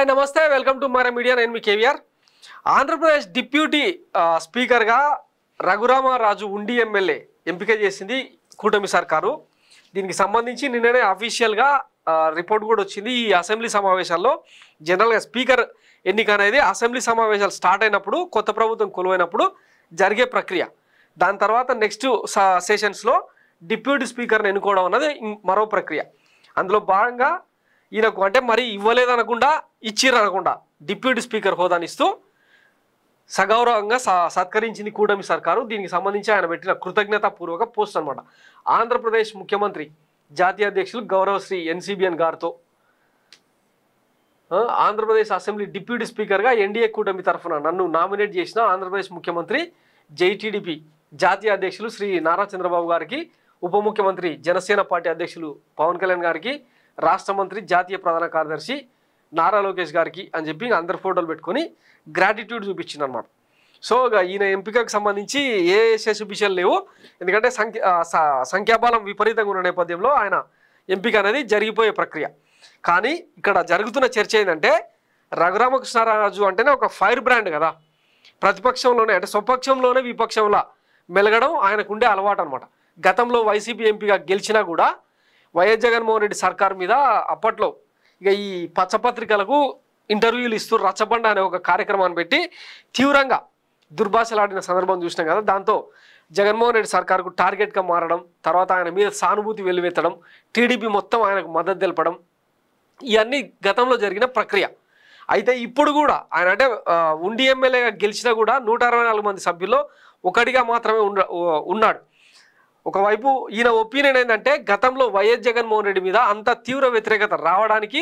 hi నమస్తే welcome to మరే media నేను మీ కేవీఆర్ ఆంధ్రప్రదేశ్ డిప్యూటీ స్పీకర్గా రఘురామారాజు ఉండి ఎమ్మెల్యే ఎంపిక చేసింది కూటమి సర్కారు దీనికి సంబంధించి నిన్ననే అఫీషియల్గా రిపోర్ట్ కూడా వచ్చింది ఈ అసెంబ్లీ సమావేశాల్లో జనరల్గా స్పీకర్ ఎన్నిక అనేది అసెంబ్లీ సమావేశాలు స్టార్ట్ అయినప్పుడు కొత్త ప్రభుత్వం కొలువైనప్పుడు జరిగే ప్రక్రియ దాని తర్వాత నెక్స్ట్ సెషన్స్లో డిప్యూటీ స్పీకర్ని ఎన్నుకోవడం అన్నది మరో ప్రక్రియ అందులో భాగంగా ఈయనకు అంటే మరి ఇవ్వలేదనకుండా ఇచ్చిర్రు అనకుండా డిప్యూటీ స్పీకర్ హోదాని ఇస్తూ సగౌరవంగా సత్కరించింది కూటమి సర్కారు దీనికి సంబంధించి ఆయన పెట్టిన కృతజ్ఞతాపూర్వక పోస్ట్ అనమాట ఆంధ్రప్రదేశ్ ముఖ్యమంత్రి జాతీయ అధ్యక్షులు గౌరవశ్రీ ఎన్సీబీఎన్ గారితో ఆంధ్రప్రదేశ్ అసెంబ్లీ డిప్యూటీ స్పీకర్గా ఎన్డీఏ కూటమి తరఫున నన్ను నామినేట్ చేసిన ఆంధ్రప్రదేశ్ ముఖ్యమంత్రి జైటీడీపీ జాతీయ అధ్యక్షులు శ్రీ నారా చంద్రబాబు గారికి ఉప ముఖ్యమంత్రి జనసేన పార్టీ అధ్యక్షులు పవన్ కళ్యాణ్ గారికి రాష్ట్ర మంత్రి జాతీయ ప్రధాన కార్యదర్శి నారా లోకేష్ గారికి అని చెప్పి అందరు ఫోటోలు పెట్టుకొని గ్రాటిట్యూడ్ చూపించింది అనమాట సో ఈయన ఎంపికకు సంబంధించి ఏ శశుభిషలు లేవు ఎందుకంటే సంఖ్య సంఖ్యాబలం విపరీతంగా ఉన్న నేపథ్యంలో ఆయన ఎంపిక అనేది జరిగిపోయే ప్రక్రియ కానీ ఇక్కడ జరుగుతున్న చర్చ ఏంటంటే రఘురామకృష్ణరాజు అంటేనే ఒక ఫైర్ బ్రాండ్ కదా ప్రతిపక్షంలోనే అంటే స్వపక్షంలోనే విపక్షంలో మెలగడం ఆయనకుండే అలవాటు అనమాట గతంలో వైసీపీ ఎంపీగా గెలిచినా కూడా వైఎస్ జగన్మోహన్ రెడ్డి సర్కార్ మీద అప్పట్లో ఇక ఈ పచ్చపత్రికలకు ఇంటర్వ్యూలు ఇస్తూ రచ్చబండ అనే ఒక కార్యక్రమాన్ని పెట్టి తీవ్రంగా దుర్భాషలాడిన సందర్భం చూసినాం కదా దాంతో జగన్మోహన్ రెడ్డి సర్కార్కు టార్గెట్గా మారడం తర్వాత ఆయన మీద సానుభూతి వెల్లువెత్తడం టీడీపీ మొత్తం ఆయనకు మద్దతు తెలపడం ఇవన్నీ గతంలో జరిగిన ప్రక్రియ అయితే ఇప్పుడు కూడా ఆయన అంటే ఉండి ఎమ్మెల్యేగా గెలిచినా కూడా నూట మంది సభ్యుల్లో ఒకటిగా మాత్రమే ఉన్నాడు ఒకవైపు ఈయన ఒపీనియన్ ఏంటంటే గతంలో వైఎస్ జగన్మోహన్ రెడ్డి మీద అంత తీవ్ర వ్యతిరేకత రావడానికి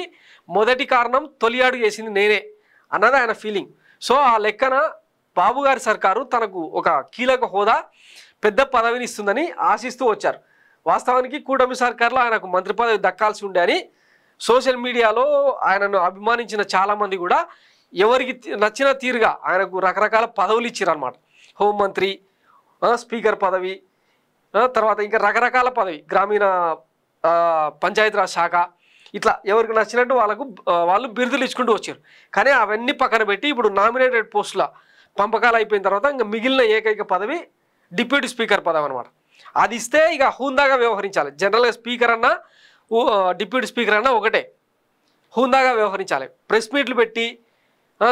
మొదటి కారణం తొలియాడు చేసింది నేనే అన్నది ఆయన ఫీలింగ్ సో ఆ లెక్కన బాబు గారి సర్కారు తనకు ఒక కీలక హోదా పెద్ద పదవిని ఇస్తుందని ఆశిస్తూ వచ్చారు వాస్తవానికి కూటమి సర్కార్లో ఆయనకు మంత్రి పదవి దక్కాల్సి ఉండే అని సోషల్ మీడియాలో ఆయనను అభిమానించిన చాలామంది కూడా ఎవరికి నచ్చిన తీరుగా ఆయనకు రకరకాల పదవులు ఇచ్చారనమాట హోంమంత్రి స్పీకర్ పదవి తర్వాత ఇంకా రకరకాల పదవి గ్రామీణ పంచాయతీరాజ్ శాఖ ఇట్లా ఎవరికి నచ్చినట్టు వాళ్ళకు వాళ్ళు బిరుదులు ఇచ్చుకుంటూ వచ్చారు కానీ అవన్నీ పక్కన పెట్టి ఇప్పుడు నామినేటెడ్ పోస్టుల పంపకాలు అయిపోయిన తర్వాత ఇంకా మిగిలిన ఏకైక పదవి డిప్యూటీ స్పీకర్ పదవి అనమాట అది ఇస్తే ఇక హుందాగా వ్యవహరించాలి జనరల్గా స్పీకర్ అన్నా డిప్యూటీ స్పీకర్ అన్నా ఒకటే హుందాగా వ్యవహరించాలి ప్రెస్ మీట్లు పెట్టి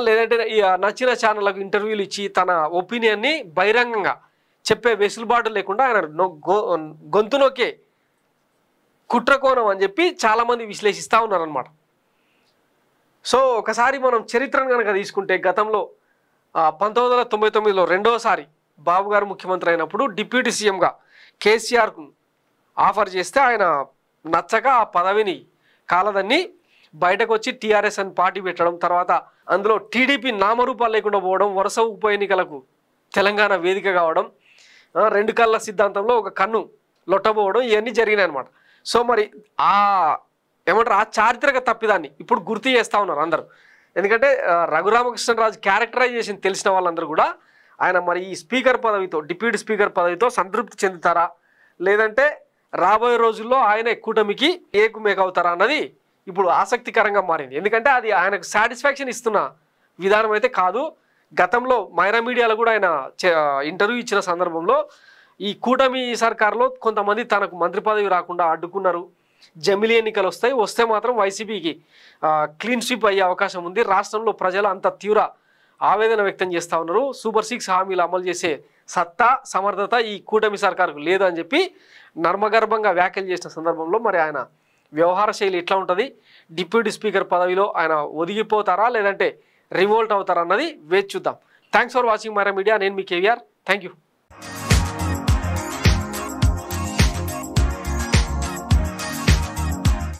లేదంటే నచ్చిన ఛానళ్ళకు ఇంటర్వ్యూలు ఇచ్చి తన ఒపీనియన్ని బహిరంగంగా చెప్పే వెసులుబాటు లేకుండా ఆయన గొంతునొకే కుట్రకోణం అని చెప్పి చాలామంది విశ్లేషిస్తూ ఉన్నారనమాట సో ఒకసారి మనం చరిత్రను కనుక తీసుకుంటే గతంలో పంతొమ్మిది వందల తొంభై తొమ్మిదిలో రెండోసారి బాబు గారు ముఖ్యమంత్రి అయినప్పుడు డిప్యూటీ సీఎంగా కేసీఆర్కు ఆఫర్ చేస్తే ఆయన నచ్చక ఆ పదవిని కాలదన్ని బయటకు వచ్చి టీఆర్ఎస్ అని పార్టీ పెట్టడం తర్వాత అందులో టీడీపీ నామరూపాలు లేకుండా పోవడం వరుస ఉప ఎన్నికలకు తెలంగాణ వేదిక కావడం రెండు కళ్ళ సిద్ధాంతంలో ఒక కన్ను లొట్టబోవడం ఇవన్నీ జరిగినాయి అనమాట సో మరి ఆ ఏమంటారు ఆ చారిత్రక తప్పిదాన్ని ఇప్పుడు గుర్తు చేస్తూ ఉన్నారు అందరూ ఎందుకంటే రఘురామకృష్ణరాజు క్యారెక్టరైజేషన్ తెలిసిన వాళ్ళందరూ కూడా ఆయన మరి ఈ స్పీకర్ పదవితో డిప్యూటీ స్పీకర్ పదవితో సంతృప్తి చెందుతారా లేదంటే రాబోయే రోజుల్లో ఆయన కూటమికి అవుతారా అన్నది ఇప్పుడు ఆసక్తికరంగా మారింది ఎందుకంటే అది ఆయనకు సాటిస్ఫాక్షన్ ఇస్తున్న విధానం అయితే కాదు గతంలో మైరా మీడియాలో కూడా ఆయన ఇంటర్వ్యూ ఇచ్చిన సందర్భంలో ఈ కూటమి సర్కార్లో కొంతమంది తనకు మంత్రి పదవి రాకుండా అడ్డుకున్నారు జమిలి ఎన్నికలు వస్తాయి వస్తే మాత్రం వైసీపీకి క్లీన్ స్వీప్ అయ్యే అవకాశం ఉంది రాష్ట్రంలో ప్రజలు అంత తీవ్ర ఆవేదన వ్యక్తం చేస్తూ ఉన్నారు సూపర్ సిక్స్ హామీలు అమలు చేసే సత్తా సమర్థత ఈ కూటమి సర్కార్కు లేదు అని చెప్పి నర్మగర్భంగా వ్యాఖ్యలు చేసిన సందర్భంలో మరి ఆయన వ్యవహార శైలి ఎట్లా ఉంటుంది డిప్యూటీ స్పీకర్ పదవిలో ఆయన ఒదిగిపోతారా లేదంటే రివోల్ట్ అవుతారన్నది వేచి చూద్దాం థ్యాంక్స్ ఫర్ వాచింగ్ మరే మీడియా నేను మీ కేవీఆర్ థ్యాంక్ యూ